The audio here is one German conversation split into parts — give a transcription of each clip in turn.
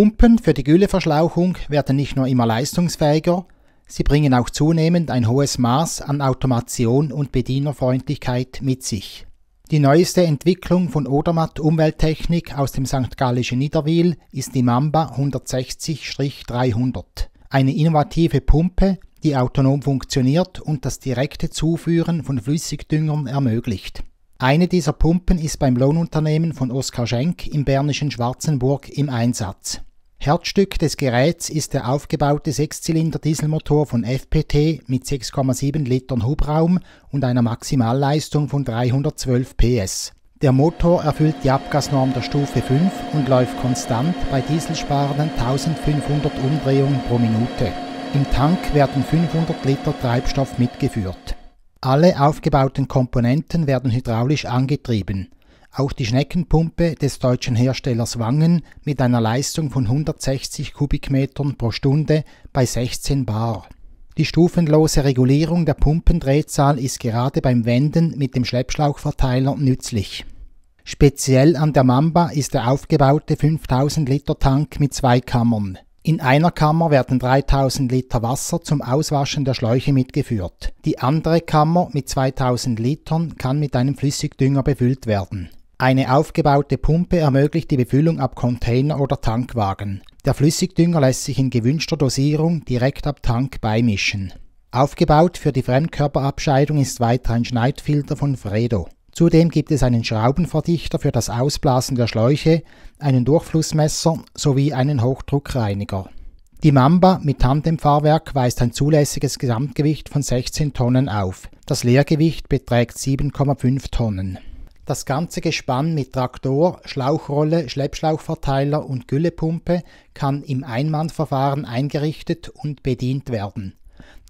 Pumpen für die Gülleverschlauchung werden nicht nur immer leistungsfähiger, sie bringen auch zunehmend ein hohes Maß an Automation und Bedienerfreundlichkeit mit sich. Die neueste Entwicklung von Odermatt Umwelttechnik aus dem St. Gallischen Niederwil ist die Mamba 160-300, eine innovative Pumpe, die autonom funktioniert und das direkte Zuführen von Flüssigdüngern ermöglicht. Eine dieser Pumpen ist beim Lohnunternehmen von Oskar Schenk im bernischen Schwarzenburg im Einsatz. Herzstück des Geräts ist der aufgebaute Sechszylinder-Dieselmotor von FPT mit 6,7 Litern Hubraum und einer Maximalleistung von 312 PS. Der Motor erfüllt die Abgasnorm der Stufe 5 und läuft konstant bei dieselsparenden 1500 Umdrehungen pro Minute. Im Tank werden 500 Liter Treibstoff mitgeführt. Alle aufgebauten Komponenten werden hydraulisch angetrieben. Auch die Schneckenpumpe des deutschen Herstellers Wangen mit einer Leistung von 160 Kubikmetern pro Stunde bei 16 Bar. Die stufenlose Regulierung der Pumpendrehzahl ist gerade beim Wenden mit dem Schleppschlauchverteiler nützlich. Speziell an der Mamba ist der aufgebaute 5000 Liter Tank mit zwei Kammern. In einer Kammer werden 3000 Liter Wasser zum Auswaschen der Schläuche mitgeführt. Die andere Kammer mit 2000 Litern kann mit einem Flüssigdünger befüllt werden. Eine aufgebaute Pumpe ermöglicht die Befüllung ab Container oder Tankwagen. Der Flüssigdünger lässt sich in gewünschter Dosierung direkt ab Tank beimischen. Aufgebaut für die Fremdkörperabscheidung ist weiter ein Schneidfilter von Fredo. Zudem gibt es einen Schraubenverdichter für das Ausblasen der Schläuche, einen Durchflussmesser sowie einen Hochdruckreiniger. Die Mamba mit Tandemfahrwerk weist ein zulässiges Gesamtgewicht von 16 Tonnen auf. Das Leergewicht beträgt 7,5 Tonnen. Das ganze Gespann mit Traktor, Schlauchrolle, Schleppschlauchverteiler und Güllepumpe kann im Einmannverfahren eingerichtet und bedient werden.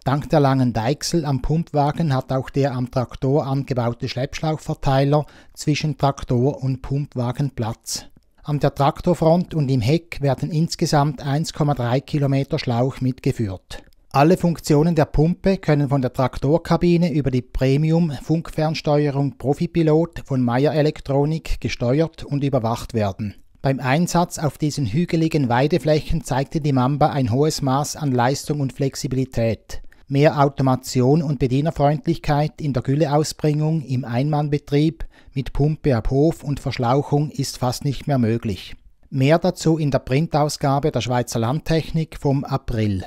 Dank der langen Deichsel am Pumpwagen hat auch der am Traktor angebaute Schleppschlauchverteiler zwischen Traktor und Pumpwagen Platz. An der Traktorfront und im Heck werden insgesamt 1,3 Kilometer Schlauch mitgeführt. Alle Funktionen der Pumpe können von der Traktorkabine über die Premium-Funkfernsteuerung Profipilot von Meyer Elektronik gesteuert und überwacht werden. Beim Einsatz auf diesen hügeligen Weideflächen zeigte die Mamba ein hohes Maß an Leistung und Flexibilität. Mehr Automation und Bedienerfreundlichkeit in der Gülleausbringung im Einmannbetrieb mit Pumpe ab Hof und Verschlauchung ist fast nicht mehr möglich. Mehr dazu in der Printausgabe der Schweizer Landtechnik vom April.